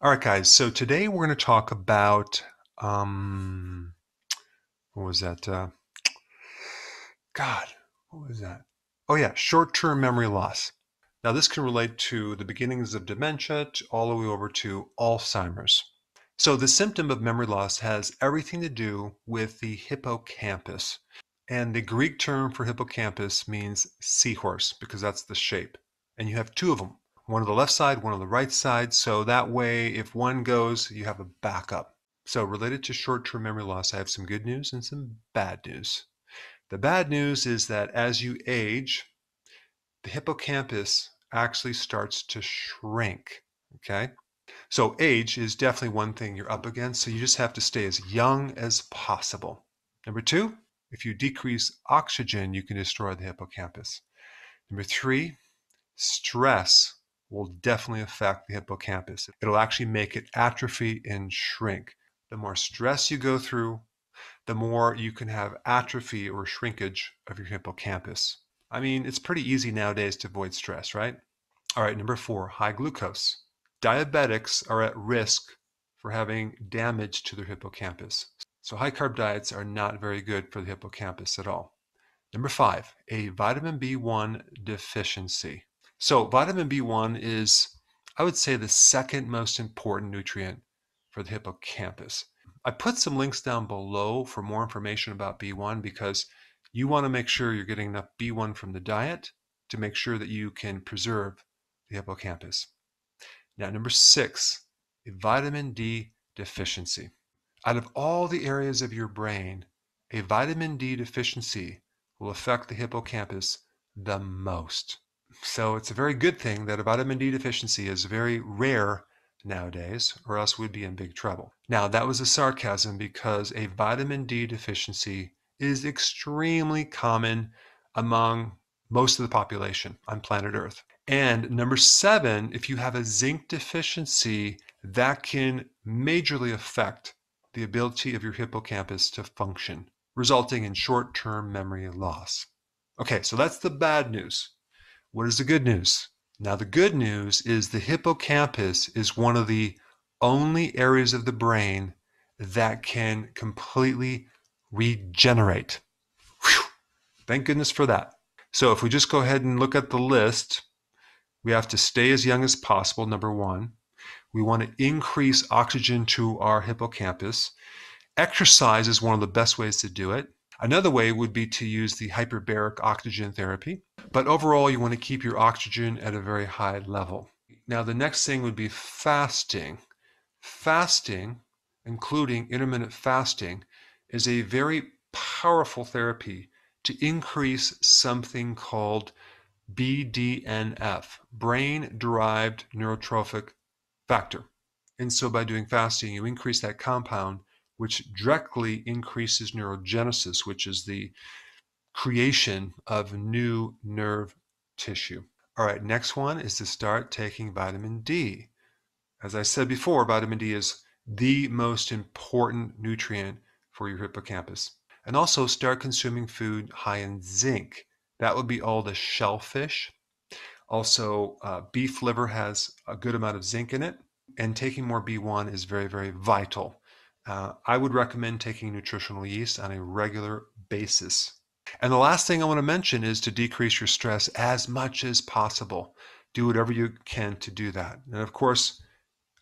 All right, guys. So today we're going to talk about um, what was that? Uh, God, what was that? Oh yeah, short-term memory loss. Now this can relate to the beginnings of dementia, all the way over to Alzheimer's. So the symptom of memory loss has everything to do with the hippocampus, and the Greek term for hippocampus means seahorse because that's the shape, and you have two of them one on the left side, one on the right side. So that way, if one goes, you have a backup. So related to short-term memory loss, I have some good news and some bad news. The bad news is that as you age, the hippocampus actually starts to shrink, okay? So age is definitely one thing you're up against, so you just have to stay as young as possible. Number two, if you decrease oxygen, you can destroy the hippocampus. Number three, stress will definitely affect the hippocampus. It'll actually make it atrophy and shrink. The more stress you go through, the more you can have atrophy or shrinkage of your hippocampus. I mean, it's pretty easy nowadays to avoid stress, right? All right, number four, high glucose. Diabetics are at risk for having damage to their hippocampus. So, high carb diets are not very good for the hippocampus at all. Number five, a vitamin B1 deficiency. So vitamin B1 is, I would say, the second most important nutrient for the hippocampus. I put some links down below for more information about B1 because you want to make sure you're getting enough B1 from the diet to make sure that you can preserve the hippocampus. Now, number six, a vitamin D deficiency. Out of all the areas of your brain, a vitamin D deficiency will affect the hippocampus the most. So it's a very good thing that a vitamin D deficiency is very rare nowadays, or else we'd be in big trouble. Now, that was a sarcasm because a vitamin D deficiency is extremely common among most of the population on planet Earth. And number seven, if you have a zinc deficiency, that can majorly affect the ability of your hippocampus to function, resulting in short term memory loss. Okay, so that's the bad news. What is the good news? Now, the good news is the hippocampus is one of the only areas of the brain that can completely regenerate. Whew. Thank goodness for that. So, if we just go ahead and look at the list, we have to stay as young as possible, number one. We want to increase oxygen to our hippocampus. Exercise is one of the best ways to do it. Another way would be to use the hyperbaric oxygen therapy, but overall, you want to keep your oxygen at a very high level. Now, the next thing would be fasting. Fasting, including intermittent fasting, is a very powerful therapy to increase something called BDNF, brain derived neurotrophic factor. And so by doing fasting, you increase that compound which directly increases neurogenesis, which is the creation of new nerve tissue. All right, next one is to start taking vitamin D. As I said before, vitamin D is the most important nutrient for your hippocampus. And also start consuming food high in zinc. That would be all the shellfish. Also, uh, beef liver has a good amount of zinc in it. And taking more B1 is very, very vital uh, I would recommend taking nutritional yeast on a regular basis. And the last thing I want to mention is to decrease your stress as much as possible. Do whatever you can to do that. And of course,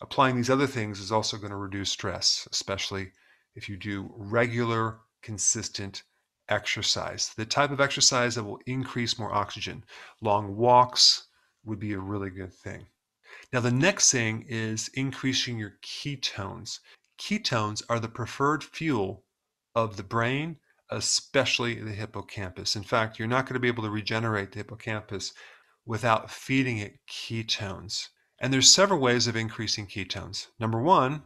applying these other things is also going to reduce stress, especially if you do regular, consistent exercise. The type of exercise that will increase more oxygen. Long walks would be a really good thing. Now, the next thing is increasing your ketones. Ketones are the preferred fuel of the brain, especially the hippocampus. In fact, you're not going to be able to regenerate the hippocampus without feeding it ketones. And there's several ways of increasing ketones. Number one,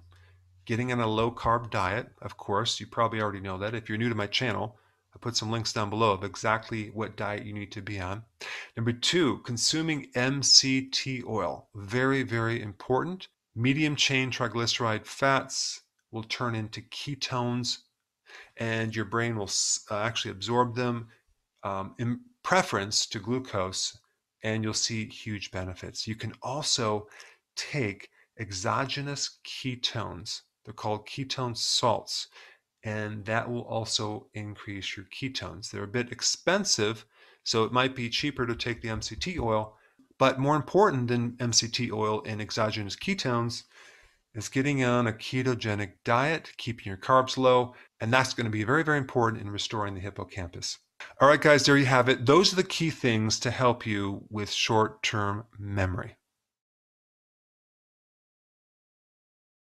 getting on a low carb diet. Of course, you probably already know that. If you're new to my channel, I put some links down below of exactly what diet you need to be on. Number two, consuming MCT oil. Very, very important. Medium chain triglyceride fats will turn into ketones, and your brain will uh, actually absorb them um, in preference to glucose, and you'll see huge benefits. You can also take exogenous ketones, they're called ketone salts, and that will also increase your ketones. They're a bit expensive, so it might be cheaper to take the MCT oil but more important than MCT oil and exogenous ketones is getting on a ketogenic diet, keeping your carbs low, and that's going to be very, very important in restoring the hippocampus. All right, guys, there you have it. Those are the key things to help you with short term memory.